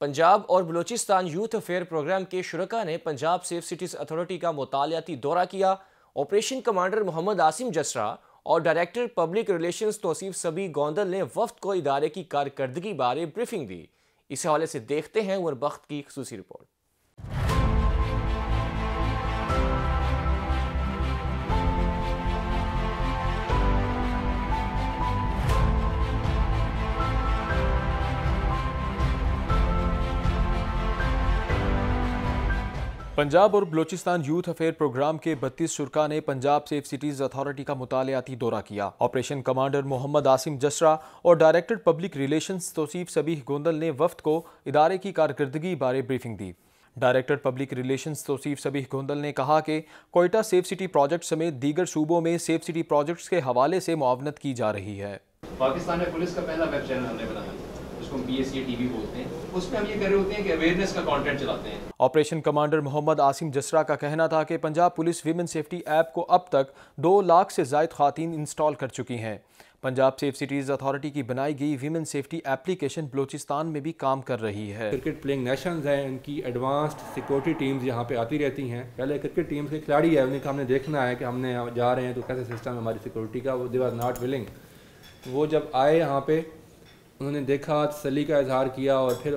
पंजाब और Balochistan youth affair programme के शुरा ने पंजाब सेफ सिटीज़ अथॉरिटी का मतालियाती दौरा किया ऑपरेशन कमांडर मोहम्मद आसिम जसरा और डायरेक्टर पब्लिक रिलेशंस तोसीफ सभी गोंदल ने वफ्त को इदारे की कारकर्दगी बारे ब्रीफिंग दी इस हवाले से देखते हैं उमर बख्त की खसूसी रिपोर्ट पंजाब और बलोचिस्तान यूथ अफेयर प्रोग्राम के 32 शुरा ने पंजाब सेफ सिटीज अथॉरिटी का मुतालियाती दौरा किया ऑपरेशन कमांडर मोहम्मद आसिम जसरा और director public relations Tauseef Sabih Gondal ने वफद को इदारे की कारकर्दगी बारे ब्रीफिंग दी director public relations Tauseef Sabih Gondal ने कहा कि कोयटा सेफ सिटी प्रोजेक्ट समेत दीगर सूबों में सेफ सिटी प्रोजेक्ट्स के हवाले से मुआवनत की जा रही है पाकिस्तान में पुलिस का पहला वेब चैनल हमने बनाया जिसको हम पी टीवी बोलते हैं ऑपरेशन कमांडर मोहम्मद आसिम जसरा का कहना था कि Punjab police women safety app को अब तक दो लाख से जायद खातन इंस्टॉल कर चुकी हैं पंजाब सेफ सिटीज़ अथॉरिटी की बनाई गई वीमेन सेफ्टी एप्लीकेशन बलोचिस्तान में भी काम कर रही है क्रिकेट प्लेइंग नेशंस हैं उनकी एडवांस्ड सिक्योरिटी टीम्स यहाँ पे आती रहती हैं पहले क्रिकेट टीम के खिलाड़ी है उनका हमने देखना है कि हमने जा रहे हैं तो कैसे सिस्टम है हमारी सिक्योरिटी का वो दे नॉट विलिंग वो जब आए यहाँ पे उन्होंने देखा तसली का इजहार किया और फिर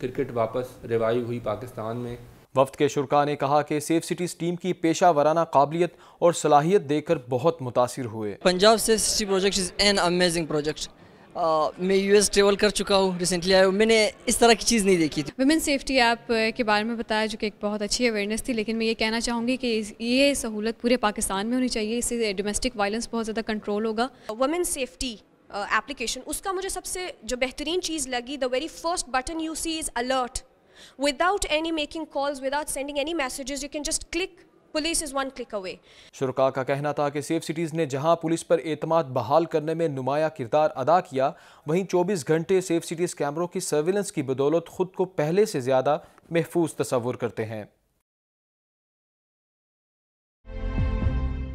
क्रिकेट वापस रिवाइव हुई पाकिस्तान में वफद के शुरा ने कहा कि सेफ सिटीज़ टीम की पेशा वराना काबिलियत और सलाहियत देखकर बहुत मुतासर हुए Punjab safe city project is an amazing project मैं यूएस ट्रेवल कर चुका हूँ रिसेंटली आया हूँ मैंने इस तरह की चीज़ नहीं देखी थी वुमेन सेफ्टी ऐप के बारे में बताया जो कि एक बहुत अच्छी अवेयरनेस थी लेकिन मैं ये कहना चाहूँगी कि ये सहूलत पूरे पाकिस्तान में होनी चाहिए इससे डोमेस्टिक वायलेंस बहुत ज़्यादा कंट्रोल होगा वुमेन सेफ्टी एप्लीकेशन uh, उसका मुझे सबसे जो बेहतरीन चीज़ लगी the very first button you see is alert without any making calls without sending any messages you can just click police is one click away शुरा का कहना था कि सेफ सिटीज़ ने जहां पुलिस पर एतमाद बहाल करने में नुमाया किरदार अदा किया वहीं 24 घंटे सेफ सिटीज़ कैमरों की सर्विलेंस की बदौलत खुद को पहले से ज़्यादा महफूज तस्वुर करते हैं